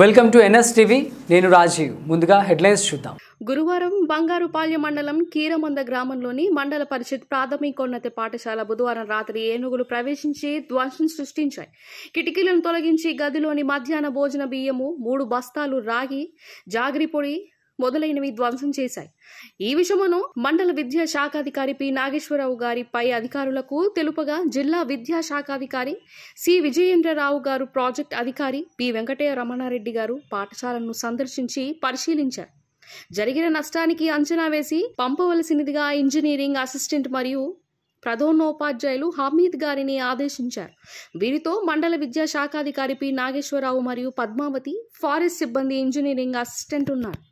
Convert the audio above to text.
welcome to NS TV నేను రాజీవ్ ముందుగా headlines చూద్దాం గురువారం బంగారుపాల్య మండలం కీరమంద గ్రామంలోని మండల పరిషత్ ప్రాథమికోన్నత పాఠశాల బుధవారం రాత్రి ఏనుగులు ప్రవేశించి ధ్వంసం సృష్టించాయి కిటికీలను తొలగించి గదిలోని మధ్యాహ్న భోజన బియ్యము మూడు బస్తాలు రాగి జాగ్రి పొడి మొదలైనవి ధ్వంసం చేశాయి ఈ విషయమును మండల విద్యా శాఖాధికారి పి నాగేశ్వరరావు గారి పై అధికారులకు తెలుపగా జిల్లా విద్యా శాఖాధికారి సి విజయేంద్రరావు గారు ప్రాజెక్ట్ అధికారి పి వెంకటయ్య రమణారెడ్డి గారు పాఠశాలను సందర్శించి పరిశీలించారు జరిగిన నష్టానికి అంచనా వేసి పంపవలసినదిగా ఇంజనీరింగ్ అసిస్టెంట్ మరియు ప్రధానోపాధ్యాయులు హమీద్ గారిని ఆదేశించారు వీరితో మండల విద్యా శాఖాధికారి పి నాగేశ్వరరావు మరియు పద్మావతి ఫారెస్ట్ సిబ్బంది ఇంజనీరింగ్ అసిస్టెంట్ ఉన్నారు